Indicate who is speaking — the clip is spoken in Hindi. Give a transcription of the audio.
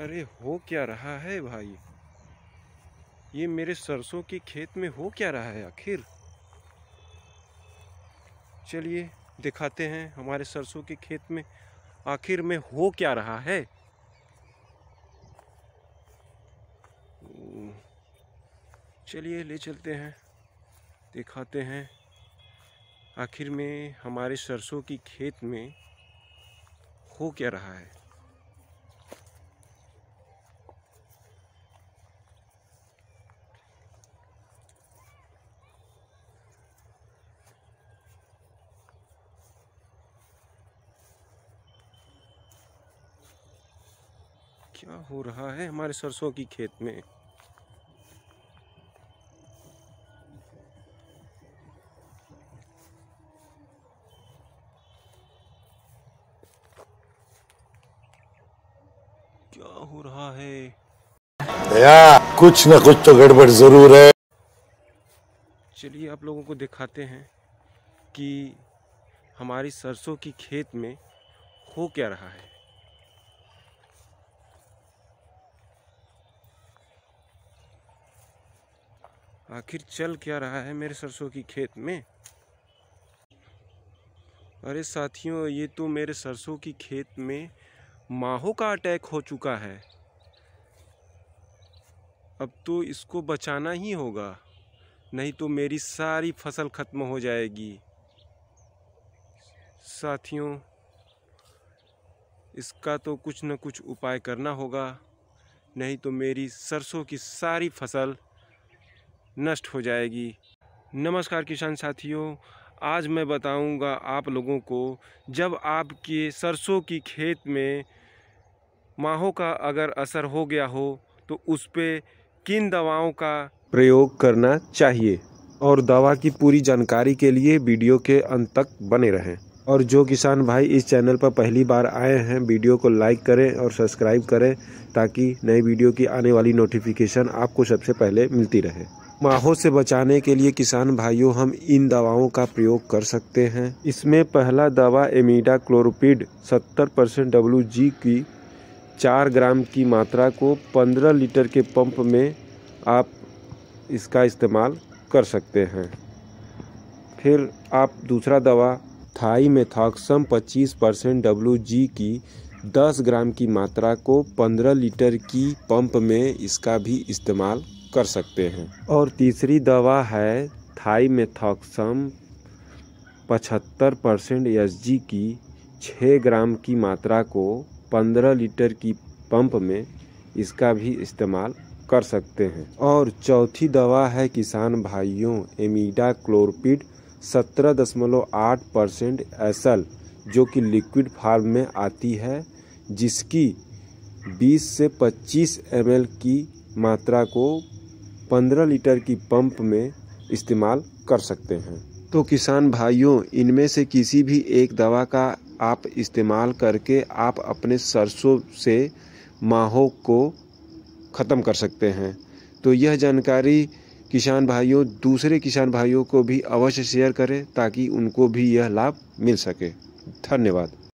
Speaker 1: अरे हो क्या रहा है भाई ये मेरे सरसों के खेत में हो क्या रहा है आखिर चलिए दिखाते हैं हमारे सरसों के खेत में आखिर में हो क्या रहा है चलिए ले चलते हैं दिखाते हैं आखिर में हमारे सरसों की खेत में हो क्या रहा है क्या हो रहा है हमारे सरसों की खेत में क्या हो रहा है दया कुछ ना कुछ तो गड़बड़ जरूर है चलिए आप लोगों को दिखाते हैं कि हमारी सरसों की खेत में हो क्या रहा है आखिर चल क्या रहा है मेरे सरसों की खेत में अरे साथियों ये तो मेरे सरसों की खेत में माहो का अटैक हो चुका है अब तो इसको बचाना ही होगा नहीं तो मेरी सारी फसल ख़त्म हो जाएगी साथियों इसका तो कुछ न कुछ उपाय करना होगा नहीं तो मेरी सरसों की सारी फसल नष्ट हो जाएगी नमस्कार किसान साथियों आज मैं बताऊंगा आप लोगों को जब आपके सरसों की खेत में माहों का अगर असर हो गया हो तो उस पर किन दवाओं का प्रयोग करना चाहिए और दवा की पूरी जानकारी के लिए वीडियो के अंत तक बने रहें और जो किसान भाई इस चैनल पर पहली बार आए हैं वीडियो को लाइक करें और सब्सक्राइब करें ताकि नए वीडियो की आने वाली नोटिफिकेशन आपको सबसे पहले मिलती रहे माहों से बचाने के लिए किसान भाइयों हम इन दवाओं का प्रयोग कर सकते हैं इसमें पहला दवा एमिडा क्लोरोपिड 70 परसेंट डब्लू की चार ग्राम की मात्रा को 15 लीटर के पंप में आप इसका इस्तेमाल कर सकते हैं फिर आप दूसरा दवा थाई मेथॉक्सम 25 परसेंट डब्लू की 10 ग्राम की मात्रा को 15 लीटर की पंप में इसका भी इस्तेमाल कर सकते हैं और तीसरी दवा है मेथॉक्सम पचहत्तर परसेंट एस की छः ग्राम की मात्रा को पंद्रह लीटर की पंप में इसका भी इस्तेमाल कर सकते हैं और चौथी दवा है किसान भाइयों एमिडा क्लोरपिड सत्रह दशमलव आठ परसेंट एसल जो कि लिक्विड फार्म में आती है जिसकी 20 से 25 एम की मात्रा को पंद्रह लीटर की पंप में इस्तेमाल कर सकते हैं तो किसान भाइयों इनमें से किसी भी एक दवा का आप इस्तेमाल करके आप अपने सरसों से माहों को ख़त्म कर सकते हैं तो यह जानकारी किसान भाइयों दूसरे किसान भाइयों को भी अवश्य शेयर करें ताकि उनको भी यह लाभ मिल सके धन्यवाद